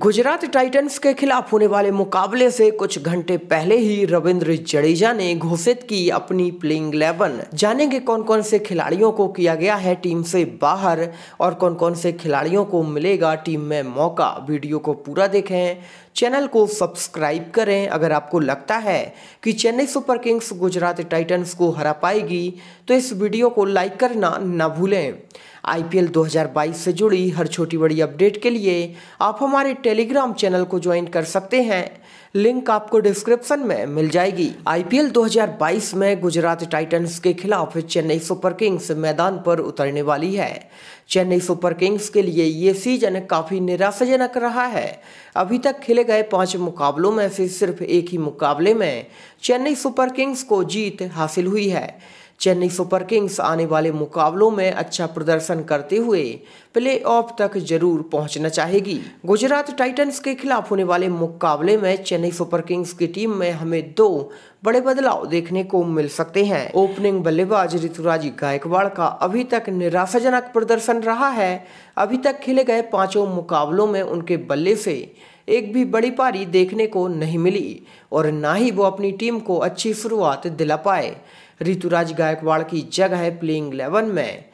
Gujarat Titans के खिलाफ होने वाले मुकाबले से कुछ घंटे पहले ही रविंद्र जडेजा ने घोषित की अपनी प्लेइंग इलेवन जानेंगे कौन कौन से खिलाड़ियों को किया गया है टीम से बाहर और कौन कौन से खिलाड़ियों को मिलेगा टीम में मौका वीडियो को पूरा देखें चैनल को सब्सक्राइब करें अगर आपको लगता है कि Chennai Super Kings Gujarat Titans को हरा पाएगी तो इस वीडियो को लाइक करना ना भूलें आईपीएल 2022 से जुड़ी हर छोटी बड़ी अपडेट के लिए आप हमारे टेलीग्राम चैनल को ज्वाइन कर सकते हैं लिंक आपको डिस्क्रिप्शन में मिल जाएगी आईपीएल 2022 में गुजरात टाइटंस के खिलाफ चेन्नई सुपर किंग्स मैदान पर उतरने वाली है चेन्नई सुपर किंग्स के लिए ये सीजन काफ़ी निराशाजनक रहा है अभी तक खेले गए पांच मुकाबलों में से सिर्फ एक ही मुकाबले में चेन्नई सुपर किंग्स को जीत हासिल हुई है चेन्नई सुपर किंग्स आने वाले मुकाबलों में अच्छा प्रदर्शन करते हुए प्ले ऑफ तक जरूर पहुंचना चाहेगी गुजरात टाइटंस के खिलाफ होने वाले मुकाबले में चेन्नई सुपर किंग्स की टीम में हमें दो बड़े बदलाव देखने को मिल सकते हैं ओपनिंग बल्लेबाज ऋतुराज गायकवाड़ का अभी तक निराशाजनक प्रदर्शन रहा है अभी तक खेले गए पांचों मुकाबलों में उनके बल्ले से एक भी बड़ी पारी देखने को नहीं मिली और ना ही वो अपनी टीम को अच्छी शुरुआत दिला पाए ऋतुराज गायकवाड़ की जगह है प्लेइंग इलेवन में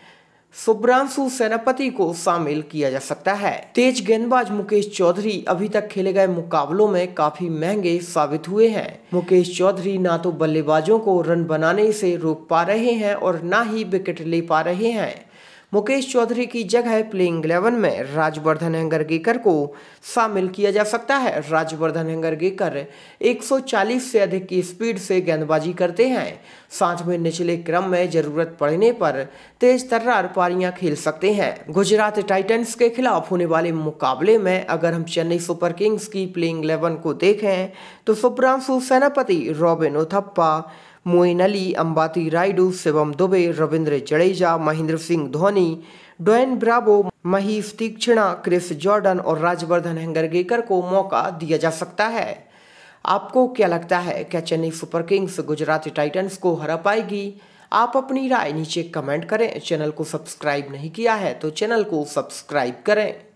सुब्रांशु सेनापति को शामिल किया जा सकता है तेज गेंदबाज मुकेश चौधरी अभी तक खेले गए मुकाबलों में काफी महंगे साबित हुए हैं मुकेश चौधरी ना तो बल्लेबाजों को रन बनाने से रोक पा रहे हैं और ना ही विकेट ले पा रहे हैं मुकेश चौधरी की जगह प्लेइंग इलेवन में राजवर्धन हेंगरगीकर को शामिल किया जा सकता है राजवर्धन सौ 140 से अधिक की स्पीड से गेंदबाजी करते हैं साथ में निचले क्रम में जरूरत पड़ने पर तेज तर्रार पारियां खेल सकते हैं गुजरात टाइटंस के खिलाफ होने वाले मुकाबले में अगर हम चेन्नई सुपर किंग्स की प्लेइंग इलेवन को देखें तो Subhranshu Senapati Robin Uthappa Moeen Ali Ambati Rayudu Shivam Dube Ravindra Jadeja Mahendra Singh Dhoni Dwayne Bravo Maheesh Theekshana Chris Jordan और राजवर्धन हैंगरगेकर को मौका दिया जा सकता है आपको क्या लगता है क्या Chennai Super Kings Gujarati Titans को हरा पाएगी आप अपनी राय नीचे कमेंट करें चैनल को सब्सक्राइब नहीं किया है तो चैनल को सब्सक्राइब करें